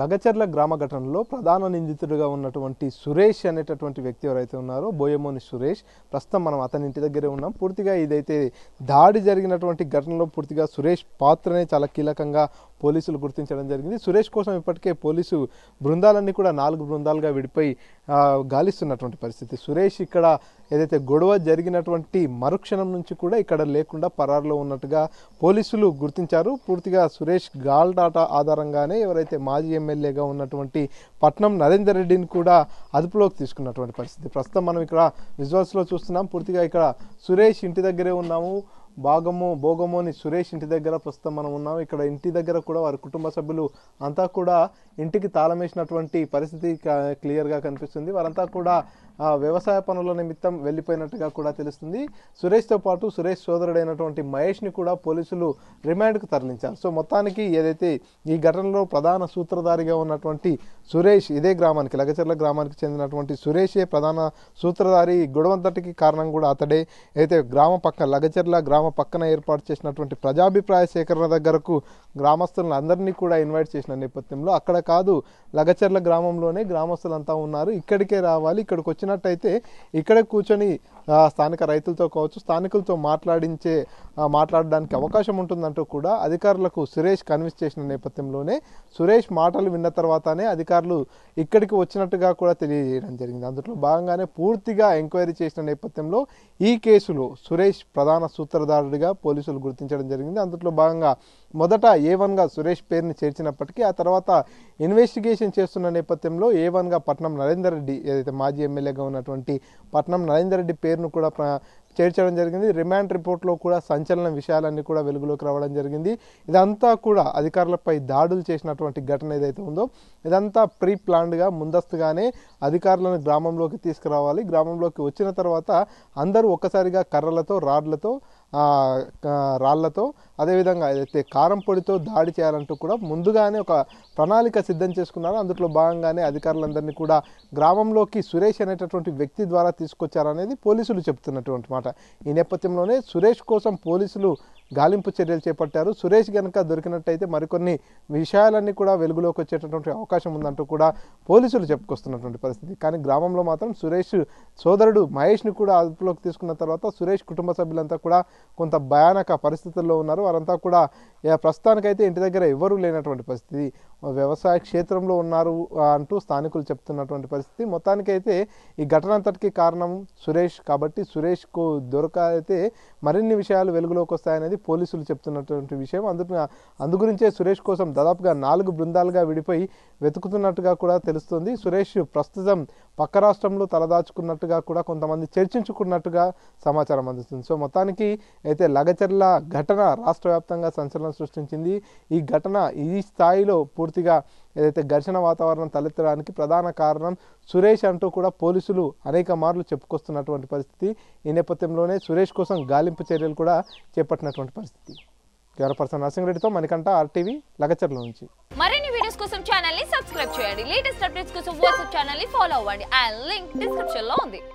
లగచర్ల గ్రామ ఘటనలో ప్రధాన నిందితుడిగా ఉన్నటువంటి సురేష్ అనేటటువంటి వ్యక్తి ఎవరైతే ఉన్నారో బోయమోని సురేష్ ప్రస్తుతం మనం అతని ఇంటి దగ్గరే ఉన్నాం పూర్తిగా ఇదైతే దాడి జరిగినటువంటి ఘటనలో పూర్తిగా సురేష్ పాత్రనే చాలా కీలకంగా పోలీసులు గుర్తించడం జరిగింది సురేష్ కోసం ఇప్పటికే పోలీసు బృందాలన్నీ కూడా నాలుగు బృందాలుగా విడిపోయి గాలిస్తున్నటువంటి పరిస్థితి సురేష్ ఇక్కడ ఏదైతే గొడవ జరిగినటువంటి మరుక్షణం నుంచి కూడా ఇక్కడ లేకుండా పరారులో ఉన్నట్టుగా పోలీసులు గుర్తించారు పూర్తిగా సురేష్ గాల్ డాటా ఆధారంగానే ఎవరైతే మాజీ ఎమ్మెల్యేగా ఉన్నటువంటి పట్నం నరేందర్ రెడ్డిని కూడా అదుపులోకి తీసుకున్నటువంటి పరిస్థితి ప్రస్తుతం మనం ఇక్కడ విజువల్స్లో చూస్తున్నాం పూర్తిగా ఇక్కడ సురేష్ ఇంటి దగ్గరే ఉన్నాము భాగము భోగము అని సురేష్ ఇంటి దగ్గర ప్రస్తుతం మనం ఉన్నాం ఇక్కడ ఇంటి దగ్గర కూడా వారి కుటుంబ సభ్యులు అంతా కూడా ఇంటికి తాళం వేసినటువంటి పరిస్థితి క్లియర్గా కనిపిస్తుంది వారంతా కూడా వ్యవసాయ పనుల నిమిత్తం వెళ్ళిపోయినట్టుగా కూడా తెలుస్తుంది సురేష్తో పాటు సురేష్ సోదరుడైనటువంటి మహేష్ని కూడా పోలీసులు రిమాండ్కు తరలించారు సో మొత్తానికి ఏదైతే ఈ ఘటనలో ప్రధాన సూత్రధారిగా ఉన్నటువంటి సురేష్ ఇదే గ్రామానికి లగచర్ల గ్రామానికి చెందినటువంటి సురేషే ప్రధాన సూత్రధారి గొడవంతటికి కారణం కూడా అతడే అయితే గ్రామ పక్క లగచర్ల గ్రామ గ్రామ పక్కన ఏర్పాటు చేసినటువంటి ప్రజాభిప్రాయ సేకరణ దగ్గరకు గ్రామస్తులను అందరినీ కూడా ఇన్వైట్ చేసిన నేపథ్యంలో అక్కడ కాదు లగచర్ల గ్రామంలోనే గ్రామస్తులంతా ఉన్నారు ఇక్కడికే రావాలి ఇక్కడికి వచ్చినట్టయితే ఇక్కడే కూర్చొని స్థానిక రైతులతో కావచ్చు స్థానికులతో మాట్లాడించే మాట్లాడడానికి అవకాశం ఉంటుందంటూ కూడా అధికారులకు సురేష్ కన్విన్స్ చేసిన నేపథ్యంలోనే సురేష్ మాటలు విన్న తర్వాతనే అధికారులు ఇక్కడికి వచ్చినట్టుగా కూడా తెలియజేయడం జరిగింది అందులో భాగంగానే పూర్తిగా ఎంక్వైరీ చేసిన నేపథ్యంలో ఈ కేసులో సురేష్ ప్రధాన సూత్రధారుడిగా పోలీసులు గుర్తించడం జరిగింది అందులో భాగంగా మొదట ఏ వన్గా సురేష్ పేరుని చేర్చినప్పటికీ ఆ తర్వాత ఇన్వెస్టిగేషన్ చేస్తున్న నేపథ్యంలో ఏ వన్గా పట్నం నరేందర్ రెడ్డి ఏదైతే మాజీ ఎమ్మెల్యేగా ఉన్నటువంటి పట్నం నరేందర్ రెడ్డి పేరును కూడా చేర్చడం జరిగింది రిమాండ్ రిపోర్ట్లో కూడా సంచలన విషయాలన్నీ కూడా వెలుగులోకి రావడం జరిగింది ఇదంతా కూడా అధికారులపై దాడులు చేసినటువంటి ఘటన ఏదైతే ఉందో ఇదంతా ప్రీ ప్లాన్డ్గా ముందస్తుగానే అధికారులను గ్రామంలోకి తీసుకురావాలి గ్రామంలోకి వచ్చిన తర్వాత అందరూ ఒక్కసారిగా కర్రలతో రాడ్లతో రాళ్లతో అదేవిధంగా ఏదైతే కారం పొడితో దాడి చేయాలంటూ కూడా ముందుగానే ఒక ప్రణాళిక సిద్ధం చేసుకున్నారు అందులో భాగంగానే అధికారులందరినీ కూడా గ్రామంలోకి సురేష్ అనేటటువంటి వ్యక్తి ద్వారా తీసుకొచ్చారనేది పోలీసులు చెప్తున్నటువంటి మాట ఈ నేపథ్యంలోనే సురేష్ కోసం పోలీసులు గాలింపు చర్యలు చేపట్టారు సురేష్ గనక దొరికినట్టయితే మరికొన్ని విషయాలన్నీ కూడా వెలుగులోకి వచ్చేటటువంటి అవకాశం ఉందంటూ కూడా పోలీసులు చెప్పుకొస్తున్నటువంటి పరిస్థితి కానీ గ్రామంలో మాత్రం సురేష్ సోదరుడు మహేష్ని కూడా అదుపులోకి తీసుకున్న తర్వాత సురేష్ కుటుంబ సభ్యులంతా కూడా కొంత భయానక పరిస్థితుల్లో ఉన్నారు వారంతా కూడా ప్రస్తుతానికైతే ఇంటి దగ్గర ఎవరూ లేనటువంటి పరిస్థితి వ్యవసాయ క్షేత్రంలో ఉన్నారు అంటూ స్థానికులు చెప్తున్నటువంటి పరిస్థితి మొత్తానికైతే ఈ ఘటన అంతటికీ కారణం సురేష్ కాబట్టి సురేష్కు దొరకైతే మరిన్ని విషయాలు వెలుగులోకి వస్తాయనేది అనేది పోలీసులు చెప్తున్నటువంటి విషయం అందు అందుగురించే సురేష్ కోసం దాదాపుగా నాలుగు బృందాలుగా విడిపోయి వెతుకుతున్నట్టుగా కూడా తెలుస్తుంది సురేష్ ప్రస్తుతం పక్క రాష్ట్రంలో తలదాచుకున్నట్టుగా కూడా కొంతమంది చర్చించుకున్నట్టుగా సమాచారం అందిస్తుంది సో మొత్తానికి అయితే లగచర్ల ఘటన రాష్ట్ర వ్యాప్తంగా సంచలనం సృష్టించింది ఈ ఘటన ఈ స్థాయిలో పూర్తిగా ఏదైతే ఘర్షణ వాతావరణం తలెత్తడానికి ప్రధాన కారణం సురేష్ అంటూ కూడా పోలీసులు అనేక మార్లు చెప్పుకొస్తున్నటువంటి పరిస్థితి ఈ నేపథ్యంలోనే సురేష్ కోసం గాలింపు చర్యలు కూడా చేపట్టినటువంటి పరిస్థితి కెమెరా పర్సన్ నరసింహరెడ్డితో మనకంట ఆర్టీవీ లగచర్ల నుంచి మరిన్ని వీడియోస్ కోసం ఛానల్ ని సబ్స్క్రైబ్ చేయండి లేటెస్ట్ అప్డేట్స్ కోసం వాట్సాప్ ఛానల్ ని ఫాలో అవ్వండి అండ్ లింక్ డిస్క్రిప్షన్ లో ఉంది